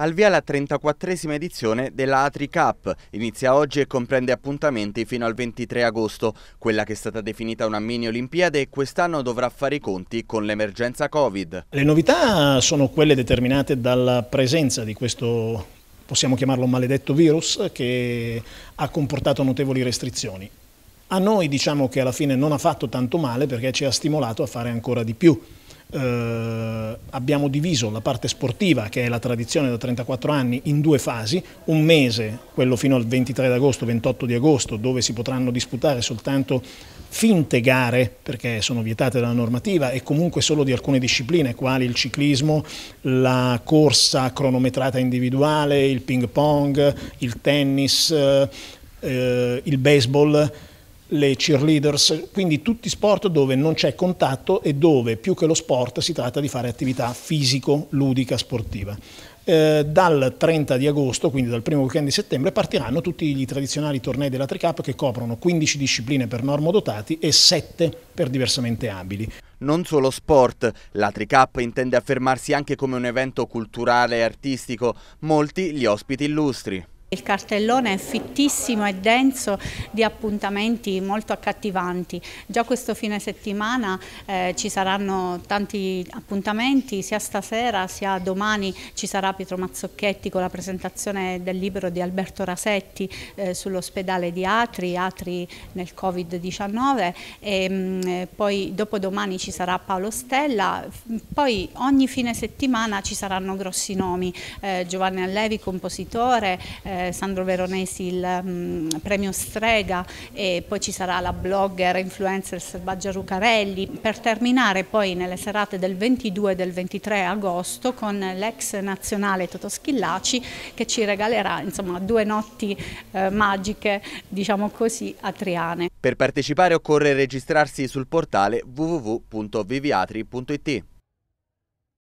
al via la 34esima edizione della Atri Cup. Inizia oggi e comprende appuntamenti fino al 23 agosto. Quella che è stata definita una mini Olimpiade quest'anno dovrà fare i conti con l'emergenza Covid. Le novità sono quelle determinate dalla presenza di questo possiamo chiamarlo maledetto virus che ha comportato notevoli restrizioni. A noi diciamo che alla fine non ha fatto tanto male perché ci ha stimolato a fare ancora di più eh, abbiamo diviso la parte sportiva, che è la tradizione da 34 anni, in due fasi, un mese, quello fino al 23 d'agosto, 28 di agosto, dove si potranno disputare soltanto finte gare, perché sono vietate dalla normativa, e comunque solo di alcune discipline, quali il ciclismo, la corsa cronometrata individuale, il ping pong, il tennis, eh, il baseball, le cheerleaders, quindi tutti sport dove non c'è contatto e dove più che lo sport si tratta di fare attività fisico-ludica sportiva. Eh, dal 30 di agosto, quindi dal primo weekend di settembre, partiranno tutti i tradizionali tornei della Tricap che coprono 15 discipline per normodotati e 7 per diversamente abili non solo sport. La Tricap intende affermarsi anche come un evento culturale e artistico, molti gli ospiti illustri. Il cartellone è fittissimo e denso di appuntamenti molto accattivanti. Già questo fine settimana eh, ci saranno tanti appuntamenti, sia stasera sia domani ci sarà Pietro Mazzocchetti con la presentazione del libro di Alberto Rasetti eh, sull'ospedale di Atri, Atri nel Covid-19 e mh, mm, eh, poi dopodomani ci sarà Paolo Stella, poi ogni fine settimana ci saranno grossi nomi, eh, Giovanni Allevi, compositore, eh, eh, Sandro Veronesi il mm, premio Strega e poi ci sarà la blogger influencer Selvaggia Rucarelli per terminare poi nelle serate del 22 e del 23 agosto con l'ex nazionale Toto Schillaci che ci regalerà insomma due notti eh, magiche diciamo così a Triane. Per partecipare occorre registrarsi sul portale www.viviatri.it